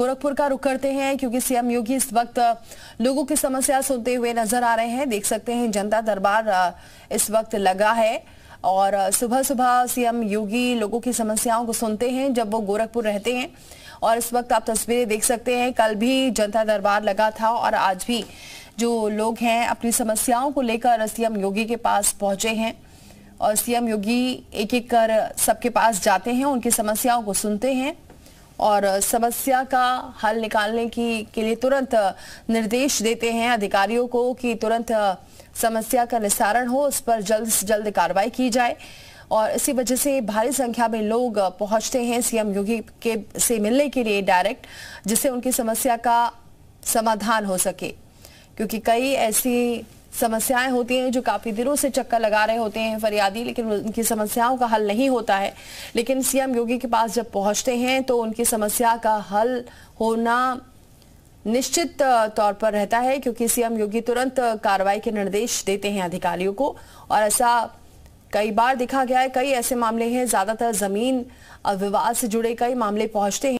गोरखपुर का रुख करते हैं क्योंकि सीएम योगी इस वक्त लोगों की समस्या सुनते हुए नजर आ रहे हैं देख सकते हैं जनता दरबार इस वक्त लगा है और सुबह सुबह सीएम योगी लोगों की समस्याओं को सुनते हैं जब वो गोरखपुर रहते हैं और इस वक्त आप तस्वीरें देख सकते हैं कल भी जनता दरबार लगा था और आज भी जो लोग हैं अपनी समस्याओं को लेकर सीएम योगी के पास पहुंचे हैं और सीएम योगी एक एक कर सबके पास जाते हैं उनकी समस्याओं को सुनते हैं और समस्या का हल निकालने की के लिए तुरंत निर्देश देते हैं अधिकारियों को कि तुरंत समस्या का निस्तारण हो उस पर जल्द से जल्द कार्रवाई की जाए और इसी वजह से भारी संख्या में लोग पहुंचते हैं सीएम योगी के से मिलने के लिए डायरेक्ट जिससे उनकी समस्या का समाधान हो सके क्योंकि कई ऐसी समस्याएं होती हैं जो काफ़ी दिनों से चक्कर लगा रहे होते हैं फरियादी लेकिन उनकी समस्याओं का हल नहीं होता है लेकिन सीएम योगी के पास जब पहुंचते हैं तो उनकी समस्या का हल होना निश्चित तौर पर रहता है क्योंकि सीएम योगी तुरंत कार्रवाई के निर्देश देते हैं अधिकारियों को और ऐसा कई बार देखा गया है कई ऐसे मामले हैं ज्यादातर जमीन विवाद से जुड़े कई मामले पहुंचते हैं